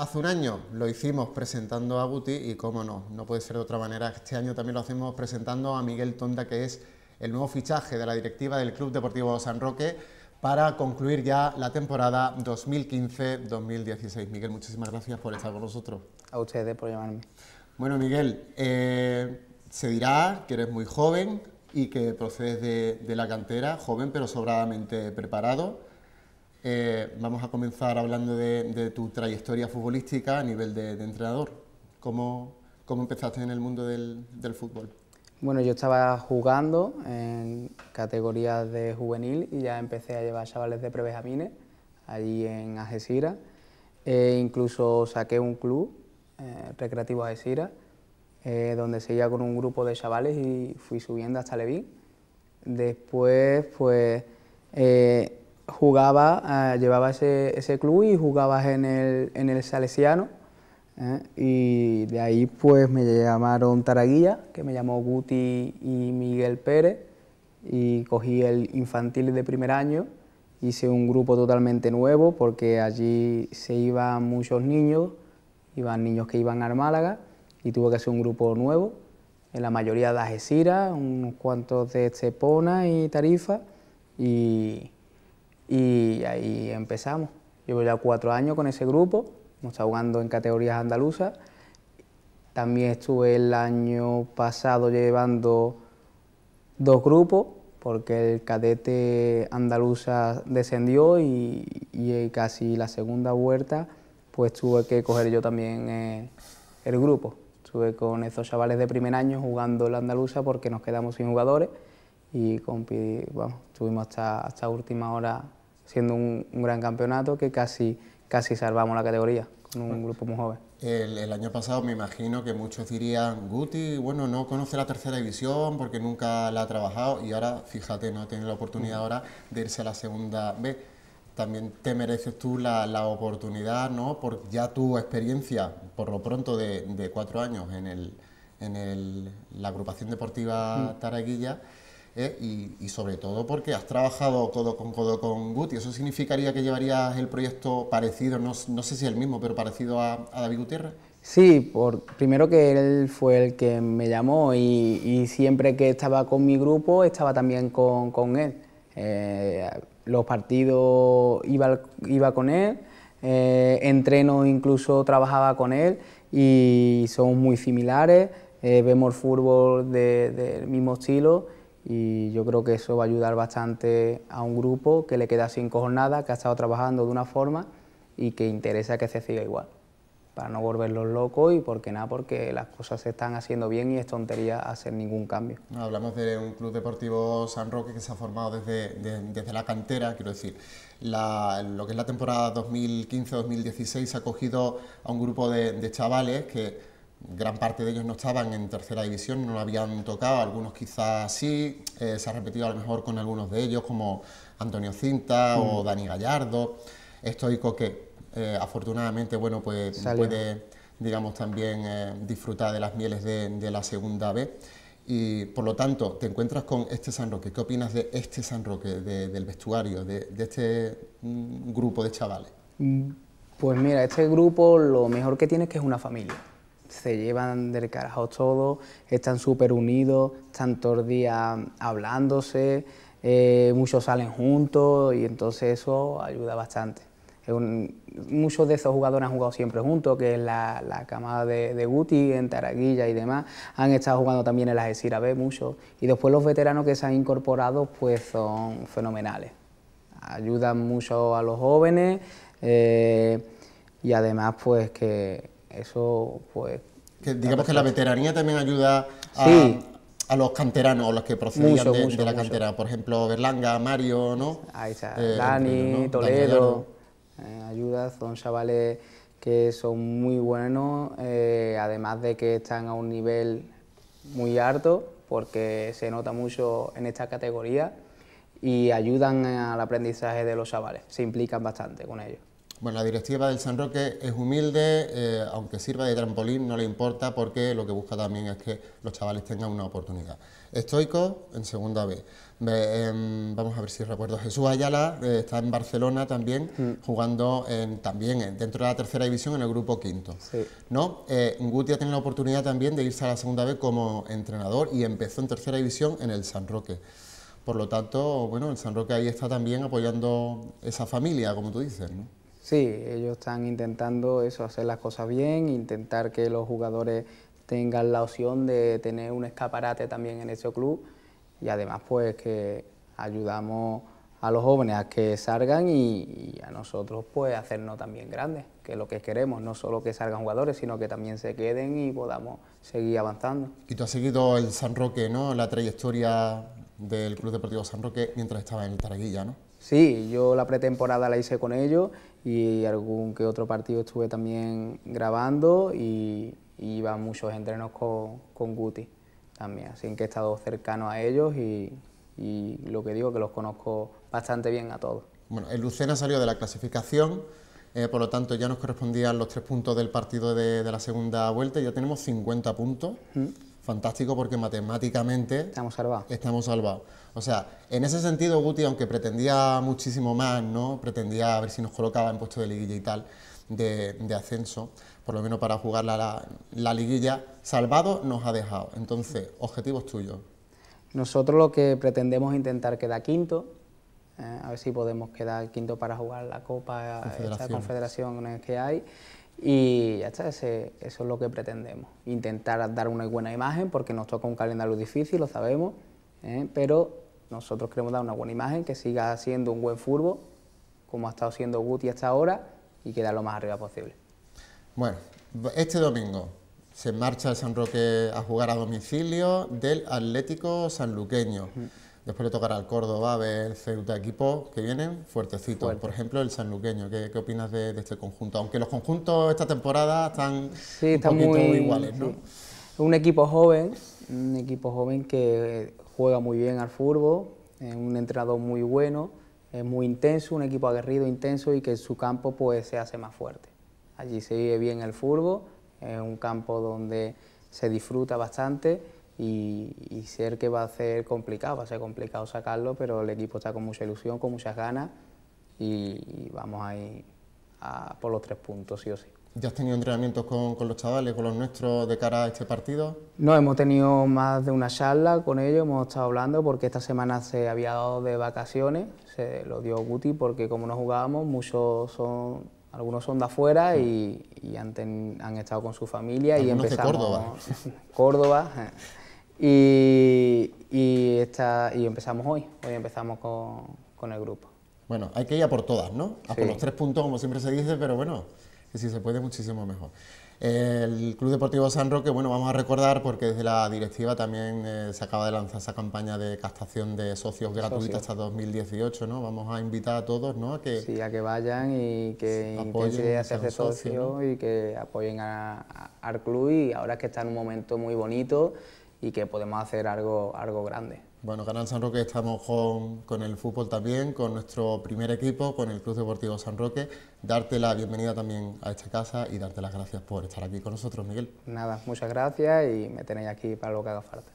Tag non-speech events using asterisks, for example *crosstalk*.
hace un año lo hicimos presentando a Guti y cómo no, no puede ser de otra manera. Este año también lo hacemos presentando a Miguel Tonda, que es el nuevo fichaje de la directiva del Club Deportivo San Roque para concluir ya la temporada 2015-2016. Miguel, muchísimas gracias por estar con nosotros. A ustedes por llamarme. Bueno, Miguel, eh, se dirá que eres muy joven y que procedes de la cantera, joven pero sobradamente preparado. Eh, vamos a comenzar hablando de, tu trayectoria futbolística a nivel de, entrenador. ¿Cómo, ¿Cómo, empezaste en el mundo del, fútbol? Bueno, yo estaba jugando en categorías de juvenil y ya empecé a llevar chavales de prebejamines allí en Algeciras. E incluso saqué un club eh, recreativo Algeciras eh, donde seguía con un grupo de chavales y fui subiendo hasta Levín. Después, pues jugaba, eh, llevaba ese, club y jugabas en el, en el Salesiano. Eh, y de ahí pues me llamaron Taraguilla, que me llamó Guti y Miguel Pérez, y cogí el infantil de primer año, hice un grupo totalmente nuevo porque allí se iban muchos niños, iban niños que iban a Málaga y tuve que hacer un grupo nuevo, en la mayoría de Ajecira... unos cuantos de Estepona y Tarifa, y y ahí empezamos. Llevo ya cuatro años con ese grupo, hemos estado jugando en categorías andaluzas. También estuve el año pasado llevando dos grupos, porque el cadete andaluza descendió y, casi la segunda vuelta pues tuve que coger yo también el grupo. Estuve con esos chavales de primer año jugando la andaluza porque nos quedamos sin jugadores y bueno, estuvimos hasta, hasta última hora siendo un, un gran campeonato que casi, casi salvamos la categoría con un grupo muy joven. El, el, año pasado me imagino que muchos dirían, Guti, bueno, no conoce la tercera división porque nunca la ha trabajado y ahora, fíjate, no tiene la oportunidad mm. ahora de irse a la segunda B. También te mereces tú la, la oportunidad, ¿no? Por ya tu experiencia, por lo pronto, de, de cuatro años en, el, en el, la agrupación deportiva mm. Taraguilla ¿eh? y, sobre todo porque has trabajado codo con codo con Guti. ¿Eso significaría que llevarías el proyecto parecido, no, sé si el mismo, pero parecido a, David Gutiérrez? Sí, por, primero que él fue el que me llamó y, siempre que estaba con mi grupo estaba también con, él. Eh, los partidos iba, con él, eh, entreno incluso trabajaba con él y son muy similares, vemos fútbol del mismo estilo y yo creo que eso va a ayudar bastante a un grupo que le queda sin jornadas, que ha estado trabajando de una forma y que interesa que se siga igual, para no volverlos locos y porque nada, porque las cosas se están haciendo bien y es tontería hacer ningún cambio. Hablamos de un club deportivo San Roque que se ha formado desde, desde la cantera, quiero decir, lo que es la temporada 2015-2016 ha cogido a un grupo de, de chavales que gran parte de ellos no estaban en tercera división, no habían tocado, algunos quizás sí, eh, se ha repetido a lo mejor con algunos de ellos, como Antonio Cinta o mm. Dani Gallardo, estoico que eh, afortunadamente bueno, pues, puede digamos, también eh, disfrutar de las mieles de, la segunda B. Y por lo tanto, te encuentras con este San Roque. ¿Qué opinas de este San Roque, del vestuario, de, este mm, grupo de chavales? Mm, pues mira, este grupo lo mejor que tiene es que es una familia se llevan del carajo todo, están súper unidos, están todos los días hablándose, eh, muchos salen juntos y entonces eso ayuda bastante. muchos de esos jugadores han jugado siempre juntos, que es la, la camada de, de, Guti, en Taraguilla y demás. Han estado jugando también en la Gesira B muchos. Y después los veteranos que se han incorporado pues son fenomenales. Ayudan mucho a los jóvenes eh, y además pues que eso pues digamos que la veteranía también ayuda a, los canteranos, o los que procedían de, la cantera. Por ejemplo, Berlanga, Mario, ¿no? Ahí está, eh, Dani, Toledo. Eh, ayuda, son chavales que son muy buenos, eh, además de que están a un nivel muy alto, porque se nota mucho en esta categoría y ayudan al aprendizaje de los chavales, se implican bastante con ellos. Bueno, la directiva del San Roque es humilde, eh, aunque sirva de trampolín, no le importa porque lo que busca también es que los chavales tengan una oportunidad. Estoico en segunda B. Em, vamos a ver si recuerdo. Jesús Ayala eh, está en Barcelona también, mm. jugando también dentro de la tercera división en el grupo quinto. ¿No? Eh, Guti ha tenido la oportunidad también de irse a la segunda B como entrenador y empezó en tercera división en el San Roque. Por lo tanto, bueno, el San Roque ahí está también apoyando esa familia, como tú dices, ¿no? Sí, ellos están intentando eso, hacer las cosas bien, intentar que los jugadores tengan la opción de tener un escaparate también en ese club y además pues que ayudamos a los jóvenes a que salgan y, a nosotros pues hacernos también grandes, que es lo que queremos, no solo que salgan jugadores, sino que también se queden y podamos seguir avanzando. Y tú has seguido el San Roque, ¿no? La trayectoria del Club Deportivo San Roque mientras estaba en el Taraguilla, ¿no? Sí, yo la pretemporada la hice con ellos y algún que otro partido estuve también grabando y, iba muchos entrenos con, con, Guti también, así que he estado cercano a ellos y, lo que digo que los conozco bastante bien a todos. Bueno, el Lucena salió de la clasificación, eh, por lo tanto ya nos correspondían los tres puntos del partido de, la segunda vuelta, y ya tenemos 50 puntos. Mm fantástico porque matemáticamente estamos salvados. O sea, en ese sentido Guti, aunque pretendía muchísimo más, ¿no? Pretendía ver si nos colocaba en puesto de liguilla y tal, de, ascenso, por lo menos para jugar la, liguilla, salvado nos ha dejado. Entonces, objetivos tuyos. Nosotros lo que pretendemos intentar quedar quinto, eh, a ver si podemos quedar quinto para jugar la Copa, esta confederación que hay, y ya está, eso es lo que pretendemos, intentar dar una buena imagen porque nos toca un calendario difícil, lo sabemos, ¿eh? pero nosotros queremos dar una buena imagen, que siga siendo un buen furbo, como ha estado siendo Guti hasta ahora, y quedar lo más arriba posible. Bueno, este domingo se marcha el San Roque a jugar a domicilio del Atlético Sanluqueño. Después le tocará al Córdoba, ver Ceuta, equipos que vienen fuertecitos. Por ejemplo, el sanluqueño. ¿Qué, qué opinas de, este conjunto? Aunque los conjuntos esta temporada están un muy, iguales, ¿no? Un equipo joven, un equipo joven que juega muy bien al fútbol, es un entrenador muy bueno, es muy intenso, un equipo aguerrido, intenso y que en su campo pues se hace más fuerte. Allí se vive bien el fútbol, es un campo donde se disfruta bastante y, ser que va a ser complicado, va a ser complicado sacarlo, pero el equipo está con mucha ilusión, con muchas ganas y, vamos a ir a por los tres puntos, sí o sí. ¿Ya has tenido entrenamientos con, los chavales, con los nuestros, de cara a este partido? No, hemos tenido más de una charla con ellos, hemos estado hablando porque esta semana se había dado de vacaciones, se lo dio Guti porque como no jugábamos, muchos son, algunos son de afuera y, han, estado con su familia y empezamos... De Córdoba. *laughs* Córdoba. Y, y empezamos hoy, hoy empezamos con, el grupo. Bueno, hay que ir a por todas, ¿no? A por los tres puntos, como siempre se dice, pero bueno, si se puede, muchísimo mejor. El Club Deportivo San Roque, bueno, vamos a recordar porque desde la directiva también eh, se acaba de lanzar esa campaña de captación de socios gratuita hasta 2018, ¿no? Vamos a invitar a todos, ¿no? A que sí, a que vayan y que apoyen, hacerse socios socio, y que apoyen a, al club y ahora que está en un momento muy bonito y que podemos hacer algo, algo grande. Bueno, Canal San Roque estamos con, con, el fútbol también, con nuestro primer equipo, con el Club Deportivo San Roque. Darte la bienvenida también a esta casa y darte las gracias por estar aquí con nosotros, Miguel. Nada, muchas gracias y me tenéis aquí para lo que haga falta.